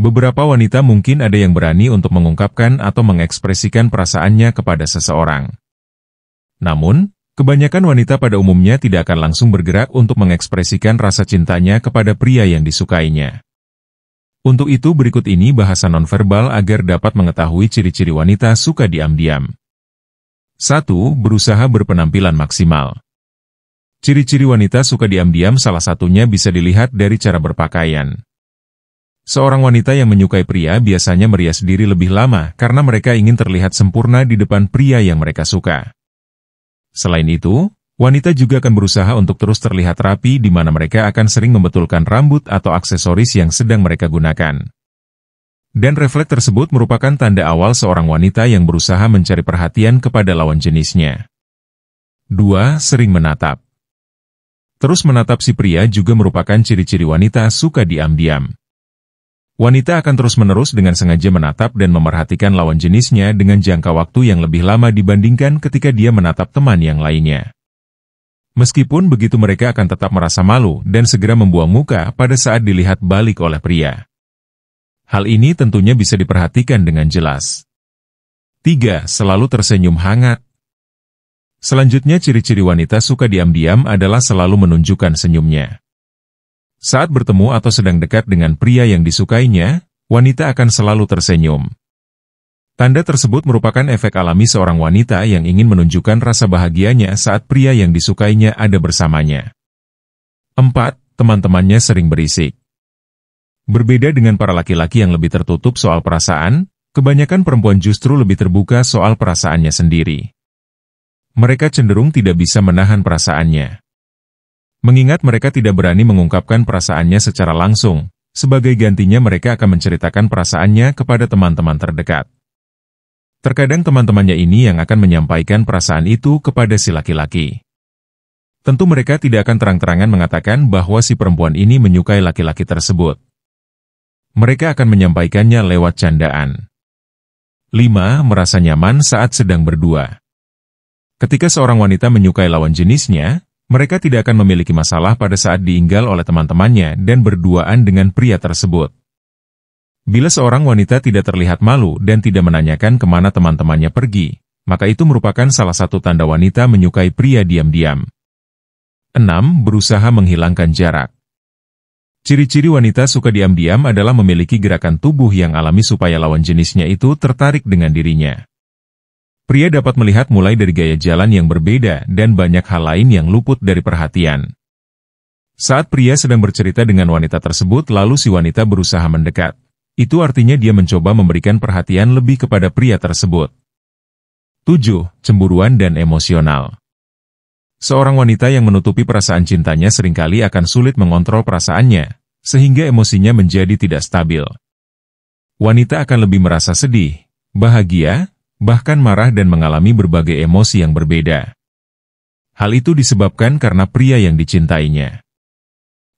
Beberapa wanita mungkin ada yang berani untuk mengungkapkan atau mengekspresikan perasaannya kepada seseorang. Namun, kebanyakan wanita pada umumnya tidak akan langsung bergerak untuk mengekspresikan rasa cintanya kepada pria yang disukainya. Untuk itu berikut ini bahasa nonverbal agar dapat mengetahui ciri-ciri wanita suka diam-diam. 1. Berusaha berpenampilan maksimal. Ciri-ciri wanita suka diam-diam salah satunya bisa dilihat dari cara berpakaian. Seorang wanita yang menyukai pria biasanya merias diri lebih lama karena mereka ingin terlihat sempurna di depan pria yang mereka suka. Selain itu, wanita juga akan berusaha untuk terus terlihat rapi di mana mereka akan sering membetulkan rambut atau aksesoris yang sedang mereka gunakan. Dan refleks tersebut merupakan tanda awal seorang wanita yang berusaha mencari perhatian kepada lawan jenisnya. 2. Sering menatap Terus menatap si pria juga merupakan ciri-ciri wanita suka diam-diam. Wanita akan terus-menerus dengan sengaja menatap dan memerhatikan lawan jenisnya dengan jangka waktu yang lebih lama dibandingkan ketika dia menatap teman yang lainnya. Meskipun begitu mereka akan tetap merasa malu dan segera membuang muka pada saat dilihat balik oleh pria. Hal ini tentunya bisa diperhatikan dengan jelas. 3. Selalu tersenyum hangat. Selanjutnya ciri-ciri wanita suka diam-diam adalah selalu menunjukkan senyumnya. Saat bertemu atau sedang dekat dengan pria yang disukainya, wanita akan selalu tersenyum. Tanda tersebut merupakan efek alami seorang wanita yang ingin menunjukkan rasa bahagianya saat pria yang disukainya ada bersamanya. 4. Teman-temannya sering berisik. Berbeda dengan para laki-laki yang lebih tertutup soal perasaan, kebanyakan perempuan justru lebih terbuka soal perasaannya sendiri. Mereka cenderung tidak bisa menahan perasaannya. Mengingat mereka tidak berani mengungkapkan perasaannya secara langsung, sebagai gantinya mereka akan menceritakan perasaannya kepada teman-teman terdekat. Terkadang teman-temannya ini yang akan menyampaikan perasaan itu kepada si laki-laki. Tentu mereka tidak akan terang-terangan mengatakan bahwa si perempuan ini menyukai laki-laki tersebut. Mereka akan menyampaikannya lewat candaan. 5. Merasa nyaman saat sedang berdua. Ketika seorang wanita menyukai lawan jenisnya, mereka tidak akan memiliki masalah pada saat diinggal oleh teman-temannya dan berduaan dengan pria tersebut. Bila seorang wanita tidak terlihat malu dan tidak menanyakan kemana teman-temannya pergi, maka itu merupakan salah satu tanda wanita menyukai pria diam-diam. 6. Berusaha menghilangkan jarak Ciri-ciri wanita suka diam-diam adalah memiliki gerakan tubuh yang alami supaya lawan jenisnya itu tertarik dengan dirinya. Pria dapat melihat mulai dari gaya jalan yang berbeda dan banyak hal lain yang luput dari perhatian. Saat pria sedang bercerita dengan wanita tersebut lalu si wanita berusaha mendekat. Itu artinya dia mencoba memberikan perhatian lebih kepada pria tersebut. 7. Cemburuan dan emosional Seorang wanita yang menutupi perasaan cintanya seringkali akan sulit mengontrol perasaannya, sehingga emosinya menjadi tidak stabil. Wanita akan lebih merasa sedih, bahagia, bahkan marah dan mengalami berbagai emosi yang berbeda. Hal itu disebabkan karena pria yang dicintainya.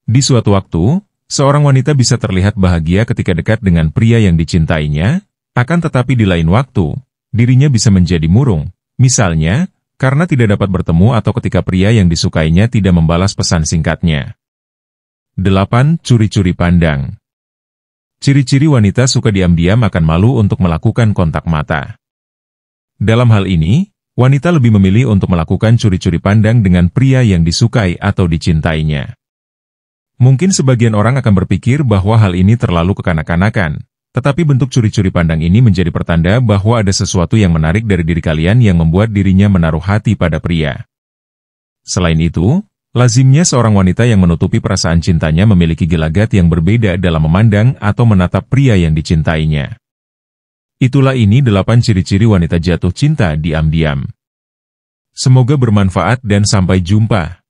Di suatu waktu, seorang wanita bisa terlihat bahagia ketika dekat dengan pria yang dicintainya, akan tetapi di lain waktu, dirinya bisa menjadi murung, misalnya, karena tidak dapat bertemu atau ketika pria yang disukainya tidak membalas pesan singkatnya. 8. Curi-curi pandang Ciri-ciri wanita suka diam-diam akan malu untuk melakukan kontak mata. Dalam hal ini, wanita lebih memilih untuk melakukan curi-curi pandang dengan pria yang disukai atau dicintainya. Mungkin sebagian orang akan berpikir bahwa hal ini terlalu kekanak-kanakan, tetapi bentuk curi-curi pandang ini menjadi pertanda bahwa ada sesuatu yang menarik dari diri kalian yang membuat dirinya menaruh hati pada pria. Selain itu, lazimnya seorang wanita yang menutupi perasaan cintanya memiliki gelagat yang berbeda dalam memandang atau menatap pria yang dicintainya. Itulah ini delapan ciri-ciri wanita jatuh cinta diam-diam. Semoga bermanfaat dan sampai jumpa.